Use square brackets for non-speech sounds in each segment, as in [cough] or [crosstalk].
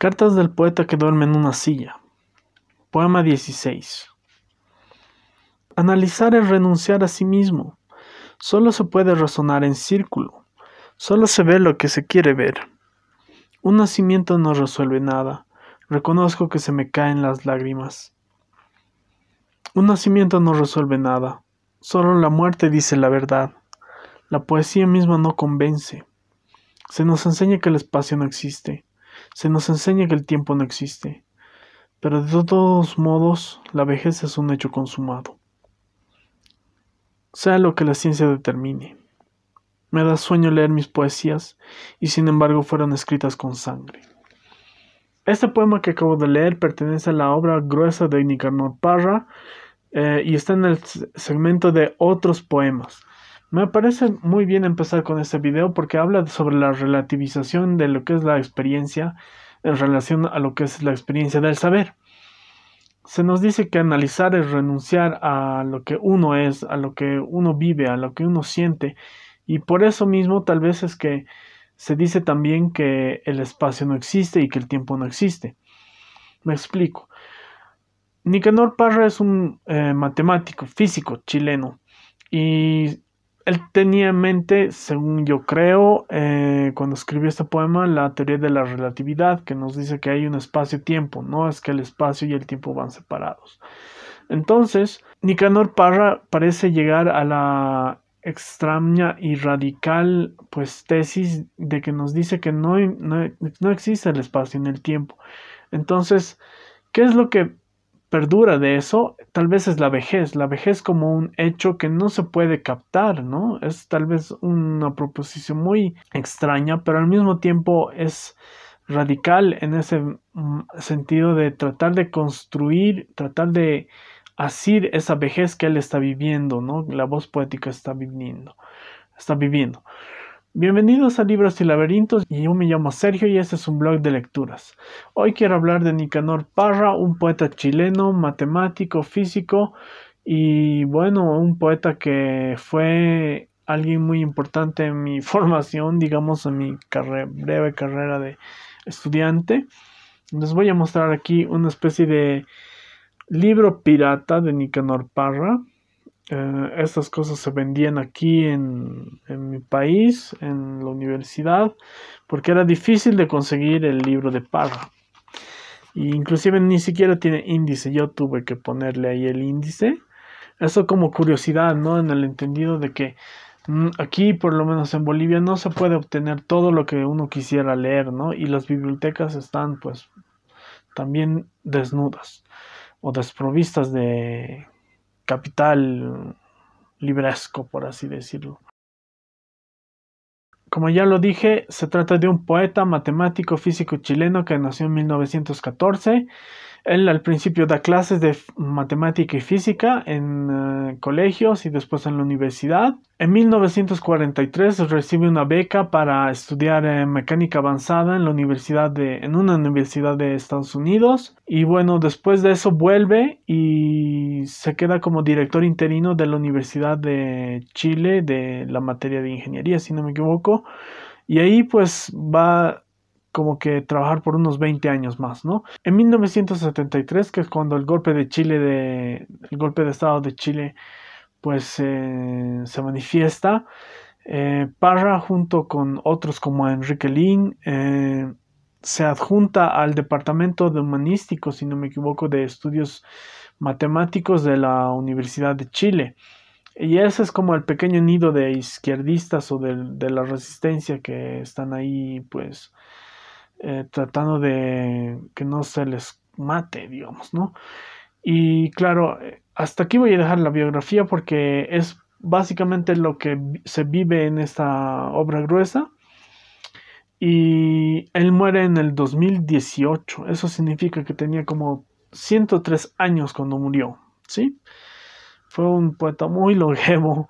Cartas del poeta que duerme en una silla. Poema 16. Analizar es renunciar a sí mismo. Solo se puede razonar en círculo. Solo se ve lo que se quiere ver. Un nacimiento no resuelve nada. Reconozco que se me caen las lágrimas. Un nacimiento no resuelve nada. Solo la muerte dice la verdad. La poesía misma no convence. Se nos enseña que el espacio no existe se nos enseña que el tiempo no existe, pero de todos modos la vejez es un hecho consumado. Sea lo que la ciencia determine. Me da sueño leer mis poesías y sin embargo fueron escritas con sangre. Este poema que acabo de leer pertenece a la obra gruesa de Nicanor Parra eh, y está en el segmento de otros poemas. Me parece muy bien empezar con este video porque habla sobre la relativización de lo que es la experiencia en relación a lo que es la experiencia del saber. Se nos dice que analizar es renunciar a lo que uno es, a lo que uno vive, a lo que uno siente. Y por eso mismo tal vez es que se dice también que el espacio no existe y que el tiempo no existe. Me explico. Nicanor Parra es un eh, matemático, físico chileno. Y él tenía en mente, según yo creo, eh, cuando escribió este poema, la teoría de la relatividad, que nos dice que hay un espacio-tiempo, no es que el espacio y el tiempo van separados. Entonces, Nicanor Parra parece llegar a la extraña y radical pues tesis de que nos dice que no, no existe el espacio en el tiempo. Entonces, ¿qué es lo que perdura de eso tal vez es la vejez, la vejez como un hecho que no se puede captar, ¿no? Es tal vez una proposición muy extraña, pero al mismo tiempo es radical en ese mm, sentido de tratar de construir, tratar de asir esa vejez que él está viviendo, ¿no? La voz poética está viviendo, está viviendo. Bienvenidos a Libros y Laberintos, y yo me llamo Sergio y este es un blog de lecturas. Hoy quiero hablar de Nicanor Parra, un poeta chileno, matemático, físico y bueno, un poeta que fue alguien muy importante en mi [laughs] formación, digamos en mi breve carrera de estudiante. Les voy a mostrar aquí una especie de libro pirata de Nicanor Parra. Eh, estas cosas se vendían aquí en, mi país, en la universidad, porque era difícil de conseguir el libro de paga. inclusive ni siquiera tiene índice, yo tuve que ponerle ahí el índice. Eso como curiosidad, ¿no? En el entendido de que mm, aquí, por lo menos en Bolivia, no se puede obtener todo lo que uno quisiera leer, ¿no? Y las bibliotecas están pues también desnudas o desprovistas de capital libresco, por así decirlo. Como ya lo dije, se trata de un poeta, matemático, físico chileno que nació en 1914 él al principio da clases de matemática y física en eh, colegios y después en la universidad. En 1943 recibe una beca para estudiar eh, mecánica avanzada en la universidad en una universidad de Estados Unidos y bueno, después de eso vuelve y se queda como director interino de la Universidad de Chile de la materia de ingeniería, si no me equivoco. Y ahí pues va como que trabajar por unos 20 años más, ¿no? En 1973, que es cuando el golpe de Chile, de, el golpe de Estado de Chile, pues eh, se manifiesta, eh, Parra junto con otros como Enrique Lin, eh, se adjunta al Departamento de Humanístico, si no me equivoco, de Estudios Matemáticos de la Universidad de Chile. Y ese es como el pequeño nido de izquierdistas o de la resistencia que están ahí, pues, eh, tratando de que no se les mate, digamos, ¿no? Y claro, eh, hasta aquí voy a dejar la biografía porque es básicamente lo que se vive en esta obra gruesa. Y él muere en el 2018. Eso significa que tenía como 103 años cuando murió. ¿Sí? Fue un poeta muy longevo.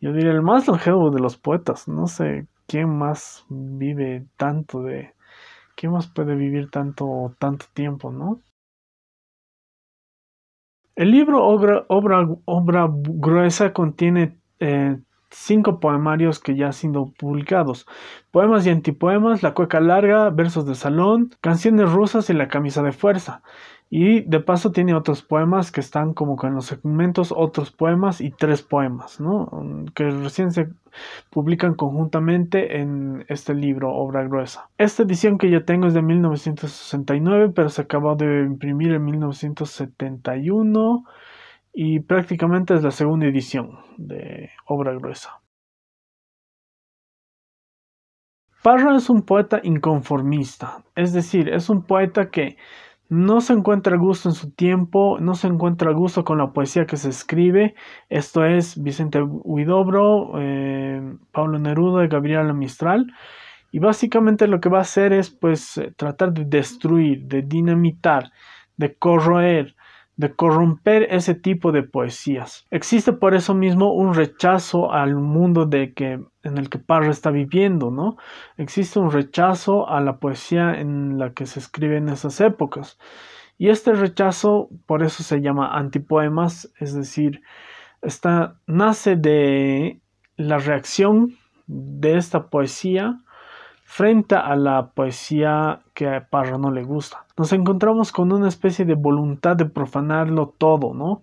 Yo diría el más longevo de los poetas. No sé quién más vive tanto de, ¿Qué más puede vivir tanto, tanto tiempo, no? El libro Obra, obra, obra Gruesa contiene eh, cinco poemarios que ya han sido publicados. Poemas y antipoemas, La cueca larga, Versos de salón, Canciones rusas y La camisa de fuerza. Y de paso tiene otros poemas que están como con los segmentos, otros poemas y tres poemas, ¿no? Que recién se publican conjuntamente en este libro, Obra Gruesa. Esta edición que yo tengo es de 1969, pero se acabó de imprimir en 1971 y prácticamente es la segunda edición de Obra Gruesa. Parra es un poeta inconformista, es decir, es un poeta que no se encuentra a gusto en su tiempo, no se encuentra a gusto con la poesía que se escribe. Esto es Vicente Huidobro, eh, Pablo Neruda y Gabriela Mistral. Y básicamente lo que va a hacer es pues eh, tratar de destruir, de dinamitar, de corroer de corromper ese tipo de poesías. Existe por eso mismo un rechazo al mundo de que, en el que Parra está viviendo, ¿no? Existe un rechazo a la poesía en la que se escribe en esas épocas. Y este rechazo, por eso se llama antipoemas, es decir, nace de la reacción de esta poesía frente a la poesía que a Parra no le gusta. Nos encontramos con una especie de voluntad de profanarlo todo, ¿no?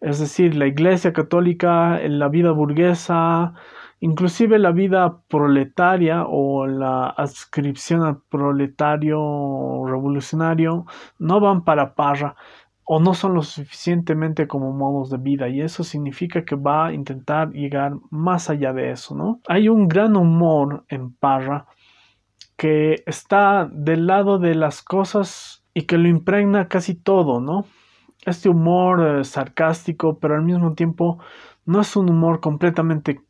Es decir, la Iglesia católica, la vida burguesa, inclusive la vida proletaria o la adscripción al proletario revolucionario no van para Parra o no son lo suficientemente como modos de vida y eso significa que va a intentar llegar más allá de eso, ¿no? Hay un gran humor en Parra que está del lado de las cosas y que lo impregna casi todo, ¿no? Este humor eh, sarcástico, pero al mismo tiempo no es un humor completamente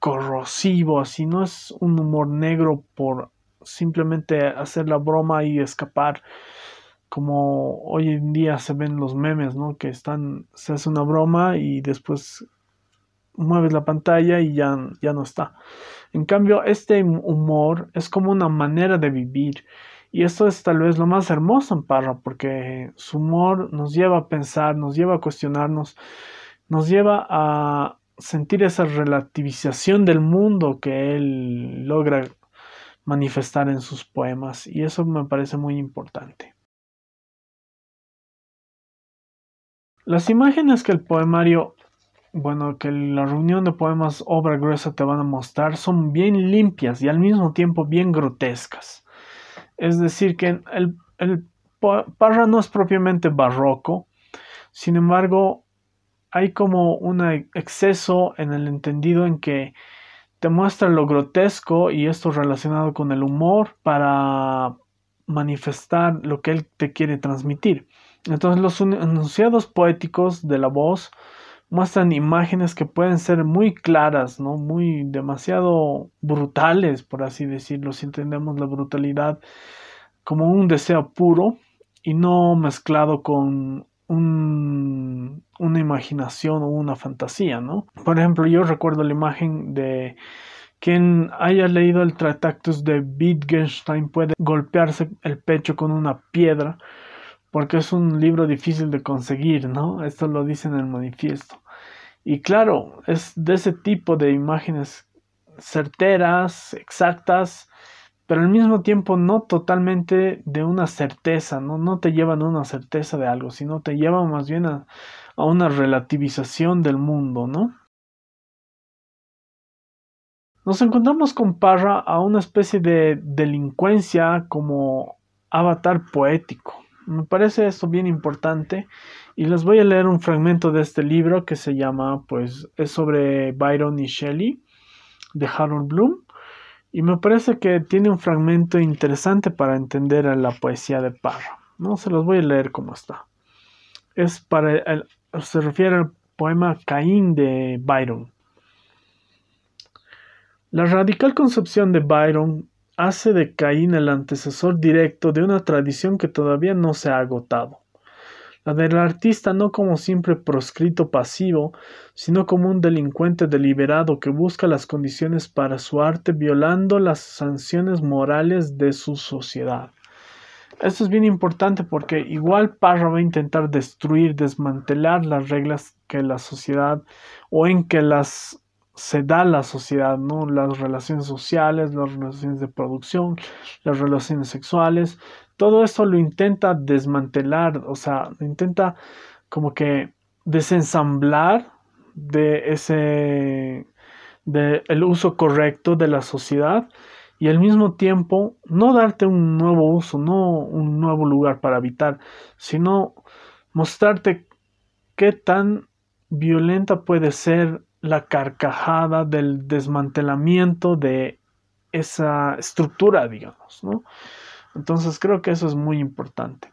corrosivo, así no es un humor negro por simplemente hacer la broma y escapar como hoy en día se ven los memes, ¿no? Que están, se hace una broma y después mueves la pantalla y ya, ya no está. En cambio, este humor es como una manera de vivir. Y esto es tal vez lo más hermoso en Parra, porque su humor nos lleva a pensar, nos lleva a cuestionarnos, nos lleva a sentir esa relativización del mundo que él logra manifestar en sus poemas. Y eso me parece muy importante. Las imágenes que el poemario bueno, que la reunión de poemas obra gruesa te van a mostrar son bien limpias y al mismo tiempo bien grotescas. Es decir, que el, el Parra no es propiamente barroco, sin embargo, hay como un e-, exceso en el entendido en que te muestra lo grotesco y esto relacionado con el humor para manifestar lo que él te quiere transmitir. Entonces los enunciados poéticos de la voz muestran imágenes que pueden ser muy claras, ¿no? Muy demasiado brutales, por así decirlo, si entendemos la brutalidad como un deseo puro y no mezclado con un, una imaginación o una fantasía, ¿no? Por ejemplo, yo recuerdo la imagen de quien haya leído el Tractatus de Wittgenstein puede golpearse el pecho con una piedra porque es un libro difícil de conseguir, ¿no? Esto lo dice en el manifiesto. Y claro, es de ese tipo de imágenes certeras, exactas, pero al mismo tiempo no totalmente de una certeza, no, no te llevan a una certeza de algo, sino te llevan más bien a, una relativización del mundo, ¿no? Nos encontramos con Parra a una especie de delincuencia como avatar poético. Me parece esto bien importante y les voy a leer un fragmento de este libro que se llama, pues, es sobre Byron y Shelley de Harold Bloom y me parece que tiene un fragmento interesante para entender la poesía de Parr. No se los voy a leer como está. Es para se refiere al poema Caín de Byron. La radical concepción de Byron hace de Caín el antecesor directo de una tradición que todavía no se ha agotado. La del artista no como siempre proscrito pasivo, sino como un delincuente deliberado que busca las condiciones para su arte violando las sanciones morales de su sociedad. Esto es bien importante porque igual Parra va a intentar destruir, desmantelar las reglas que la sociedad o en que las se da la sociedad, ¿no? Las relaciones sociales, las relaciones de producción, las relaciones sexuales, todo eso lo intenta desmantelar, o sea, intenta como que desensamblar de ese, de el uso correcto de la sociedad y al mismo tiempo no darte un nuevo uso, no un nuevo lugar para habitar, sino mostrarte qué tan violenta puede ser la carcajada del desmantelamiento de esa estructura, digamos, ¿no? Entonces creo que eso es muy importante.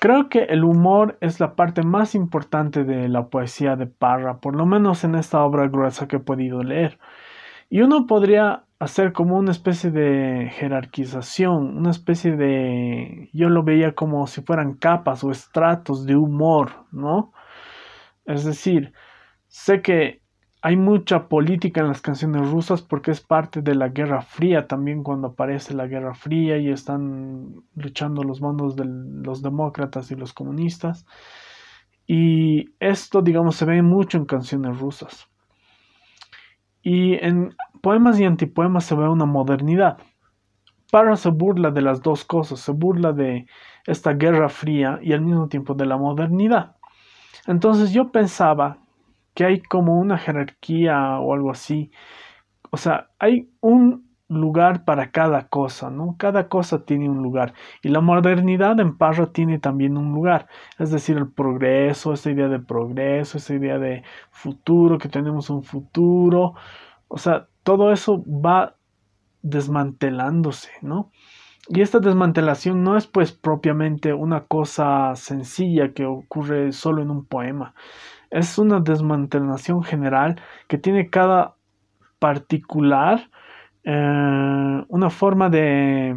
Creo que el humor es la parte más importante de la poesía de Parra, por lo menos en esta obra gruesa que he podido leer. Y uno podría hacer como una especie de jerarquización, una especie de... yo lo veía como si fueran capas o estratos de humor, ¿no? Es decir, sé que hay mucha política en las canciones rusas porque es parte de la Guerra Fría también cuando aparece la Guerra Fría y están luchando los bandos de los demócratas y los comunistas. Y esto, digamos, se ve mucho en canciones rusas. Y en poemas y antipoemas se ve una modernidad. Para se burla de las dos cosas, se burla de esta Guerra Fría y al mismo tiempo de la modernidad. Entonces yo pensaba que hay como una jerarquía o algo así. O sea, hay un lugar para cada cosa, ¿no? Cada cosa tiene un lugar. Y la modernidad en Parra tiene también un lugar. Es decir, el progreso, esa idea de progreso, esa idea de futuro, que tenemos un futuro. O sea, todo eso va desmantelándose, ¿no? Y esta desmantelación no es pues propiamente una cosa sencilla que ocurre solo en un poema. Es una desmantelación general que tiene cada particular eh, una forma de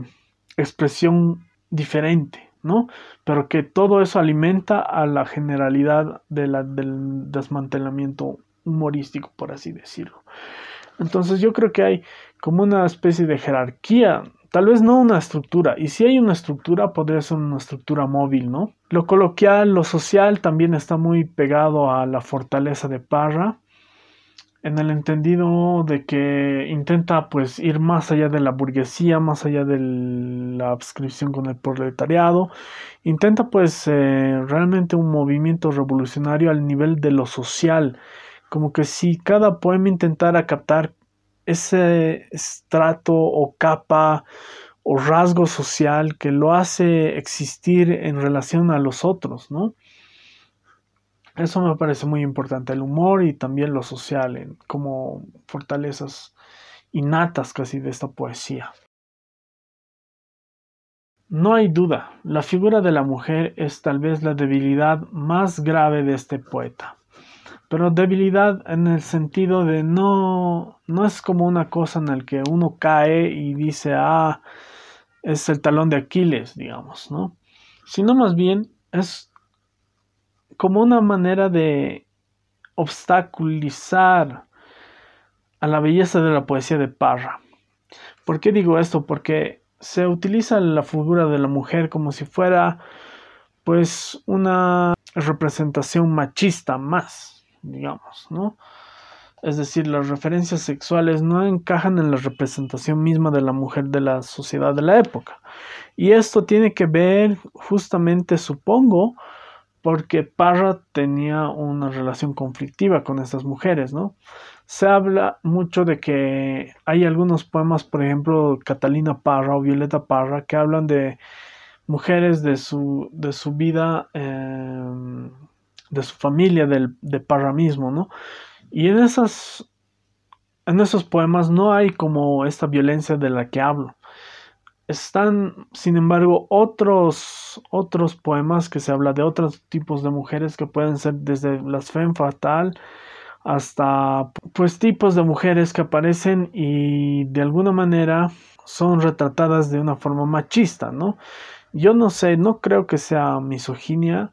expresión diferente, ¿no? Pero que todo eso alimenta a la generalidad de la, del desmantelamiento humorístico, por así decirlo. Entonces yo creo que hay como una especie de jerarquía Tal vez no una estructura, y si hay una estructura, podría ser una estructura móvil, ¿no? Lo coloquial, lo social también está muy pegado a la fortaleza de Parra, en el entendido de que intenta pues ir más allá de la burguesía, más allá de la adscripción con el proletariado, intenta pues eh, realmente un movimiento revolucionario al nivel de lo social, como que si cada poema intentara captar ese estrato o capa o rasgo social que lo hace existir en relación a los otros, ¿no? Eso me parece muy importante, el humor y también lo social, como fortalezas innatas casi de esta poesía. No hay duda, la figura de la mujer es tal vez la debilidad más grave de este poeta, pero debilidad en el sentido de no no es como una cosa en la que uno cae y dice, ah, es el talón de Aquiles, digamos, ¿no? Sino más bien es como una manera de obstaculizar a la belleza de la poesía de Parra. ¿Por qué digo esto? Porque se utiliza la figura de la mujer como si fuera pues una representación machista más, digamos, ¿no? Es decir, las referencias sexuales no encajan en la representación misma de la mujer de la sociedad de la época. Y esto tiene que ver justamente, supongo, porque Parra tenía una relación conflictiva con estas mujeres, ¿no? Se habla mucho de que hay algunos poemas, por ejemplo, Catalina Parra o Violeta Parra, que hablan de mujeres de su, de su vida, em, de su familia, del, de Parra mismo, ¿no? Y en, esas, en esos poemas no hay como esta violencia de la que hablo. Están, sin embargo, otros, otros poemas que se habla de otros tipos de mujeres que pueden ser desde las femme fatal hasta pues tipos de mujeres que aparecen y de alguna manera son retratadas de una forma machista, ¿no? Yo no sé, no creo que sea misoginia,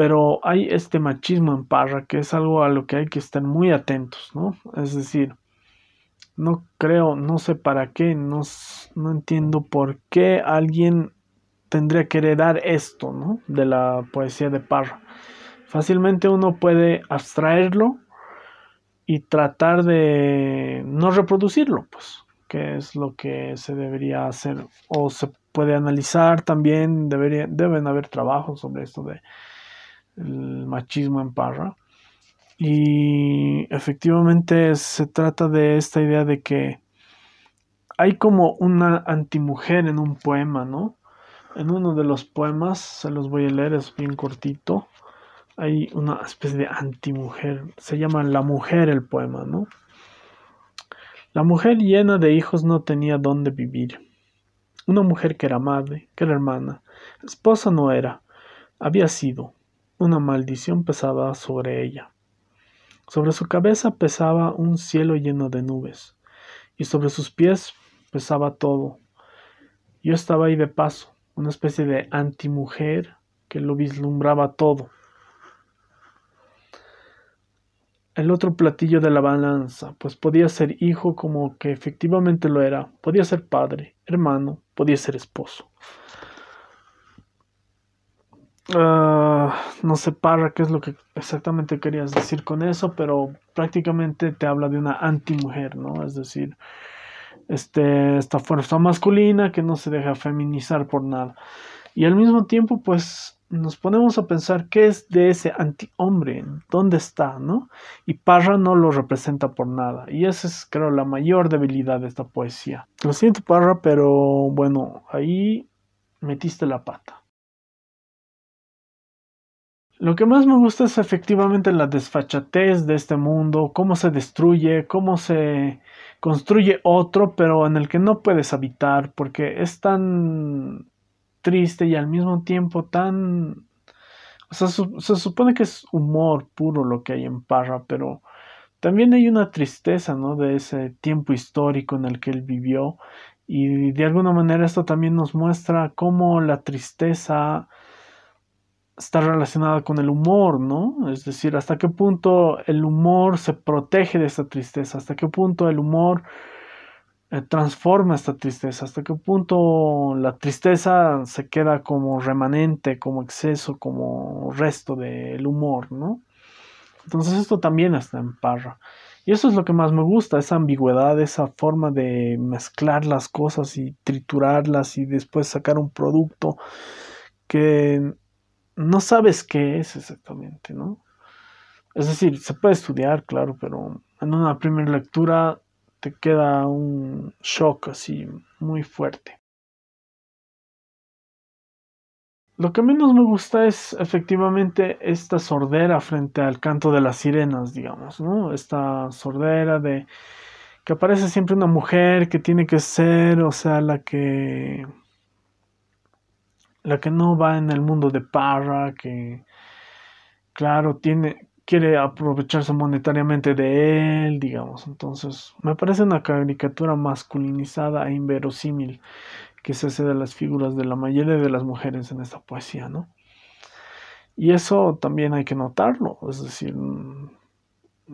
pero hay este machismo en Parra, que es algo a lo que hay que estar muy atentos, ¿no? Es decir, no creo, no sé para qué, no, no entiendo por qué alguien tendría que heredar esto, ¿no? De la poesía de Parra. Fácilmente uno puede abstraerlo y tratar de no reproducirlo, pues, que es lo que se debería hacer o se puede analizar también, debería, deben haber trabajos sobre esto de el machismo en Parra. Y efectivamente se trata de esta idea de que hay como una antimujer en un poema, ¿no? En uno de los poemas, se los voy a leer, es bien cortito, hay una especie de antimujer, se llama La mujer el poema, ¿no? La mujer llena de hijos no tenía dónde vivir. Una mujer que era madre, que era hermana, esposa no era, había sido, una maldición pesaba sobre ella. Sobre su cabeza pesaba un cielo lleno de nubes, y sobre sus pies pesaba todo. Yo estaba ahí de paso, una especie de antimujer que lo vislumbraba todo. el otro platillo de la balanza, pues podía ser hijo como que efectivamente lo era, podía ser padre, hermano, podía ser esposo. Ah, no sé, Parra, qué es lo que exactamente querías decir con eso, pero prácticamente te habla de una antimujer, ¿no? Es decir, este, esta fuerza masculina que no se deja feminizar por nada. Y al mismo tiempo, pues, nos ponemos a pensar qué es de ese antihombre, dónde está, ¿no? Y Parra no lo representa por nada. Y esa es, creo, la mayor debilidad de esta poesía. Lo siento, Parra, pero bueno, ahí metiste la pata. Lo que más me gusta es efectivamente la desfachatez de este mundo, cómo se destruye, cómo se construye otro, pero en el que no puedes habitar, porque es tan triste y al mismo tiempo tan... O sea, se supone que es humor puro lo que hay en Parra, pero también hay una tristeza, ¿no? De ese tiempo histórico en el que él vivió. Y de alguna manera esto también nos muestra cómo la tristeza está relacionada con el humor, ¿no? Es decir, hasta qué punto el humor se protege de esta tristeza, hasta qué punto el humor eh, transforma esta tristeza, hasta qué punto la tristeza se queda como remanente, como exceso, como resto del humor, ¿no? Entonces esto también está en Parra. Y eso es lo que más me gusta, esa ambigüedad, esa forma de mezclar las cosas y triturarlas y después sacar un producto que no sabes qué es exactamente, ¿no? Es decir, se puede estudiar, claro, pero en una primera lectura te queda un shock así muy fuerte. Lo que menos me gusta es efectivamente esta sordera frente al canto de las sirenas, digamos, ¿no? Esta sordera de que aparece siempre una mujer que tiene que ser, o sea, la que la que no va en el mundo de Parra, que claro, tiene quiere aprovecharse monetariamente de él, digamos. Entonces, me parece una caricatura masculinizada e inverosímil que se hace de las figuras de la mayoría de las mujeres en esta poesía, ¿no? Y eso también hay que notarlo, es decir, mm,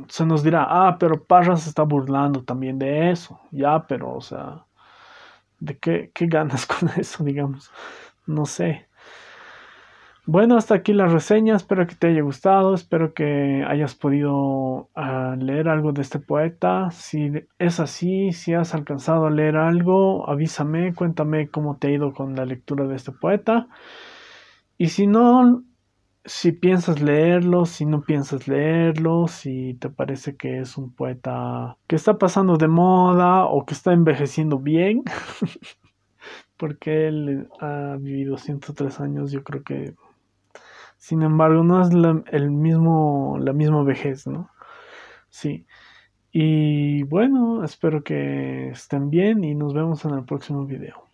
se nos dirá, ah, pero Parra se está burlando también de eso, ya, pero, o sea, ¿de qué, qué ganas [laughs] con eso, digamos? no sé. Bueno, hasta aquí la reseña, espero que te haya gustado, espero que hayas podido ah, leer algo de este poeta. Si es así, si has alcanzado a leer algo, avísame, cuéntame cómo te ha ido con la lectura de este poeta. Y si no, si piensas leerlo, si no piensas leerlo, si te parece que es un poeta que está pasando de moda o que está envejeciendo bien. [laughs] porque él ha vivido 103 años, yo creo que, sin embargo, no es la, el mismo, la misma vejez, ¿no? Sí. Y bueno, espero que estén bien y nos vemos en el próximo video.